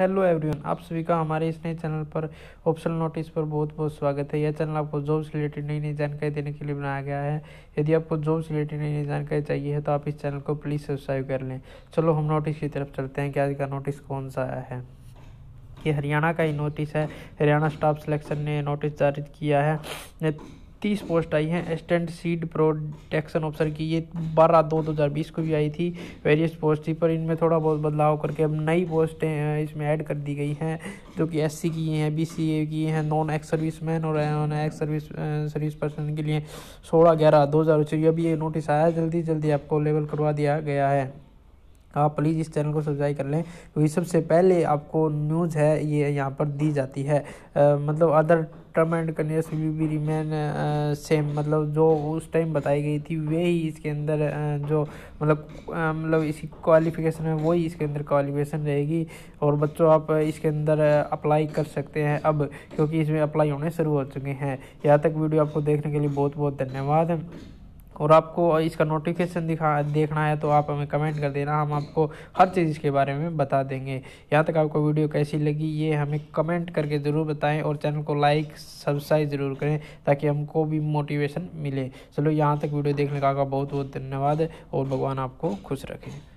hello everyone आप सभी का हमारे इस नए चैनल पर ऑप्शनल नोटिस पर बहुत बहुत स्वागत है यह चैनल आपको जॉब से रिलेटेड नई नई जानकारी देने के लिए बनाया गया है यदि आपको जॉब से रिलेटेड नई नई जानकारी चाहिए है तो आप इस चैनल को प्लीज़ सब्सक्राइब कर लें चलो हम नोटिस की तरफ चलते हैं कि आज का नोटिस कौन सा आया है ये हरियाणा का ही नोटिस है हरियाणा स्टाफ सिलेक्शन ने नोटिस जारी किया है तीस पोस्ट आई हैं एस्टेंट सीड प्रोटेक्शन ऑफिसर की ये बारह दो दो हज़ार बीस को भी आई थी वेरियस पोस्ट थी पर इनमें थोड़ा बहुत बदलाव करके अब नई पोस्टें इसमें ऐड कर दी गई हैं जो कि एस सी की हैं बी सी ए की हैं नॉन एक्स सर्विस मैन और non ex service service person के लिए सोलह ग्यारह दो हज़ार अभी ये नोटिस आया जल्दी जल्दी आपको लेवल करवा दिया गया है आप प्लीज़ इस चैनल को सब्सक्राइब कर लें क्योंकि सबसे पहले आपको न्यूज़ है ये यहाँ पर दी जाती है आ, मतलब other term and condition we be remain same मतलब जो उस टाइम बताई गई थी वे ही इसके अंदर जो मतलब मतलब इसकी क्वालिफिकेशन है वही इसके अंदर क्वालिफिकेशन रहेगी और बच्चों आप इसके अंदर अप्लाई कर सकते हैं अब क्योंकि इसमें अप्लाई होने शुरू हो चुके हैं यहाँ तक वीडियो आपको देखने के लिए बहुत बहुत धन्यवाद और आपको इसका नोटिफिकेशन दिखा देखना है तो आप हमें कमेंट कर देना हम आपको हर चीज़ इसके बारे में बता देंगे यहाँ तक आपको वीडियो कैसी लगी ये हमें कमेंट करके ज़रूर बताएं और चैनल को लाइक सब्सक्राइब ज़रूर करें ताकि हमको भी मोटिवेशन मिले चलो यहाँ तक वीडियो देखने का आपका बहुत बहुत धन्यवाद और भगवान आपको खुश रखें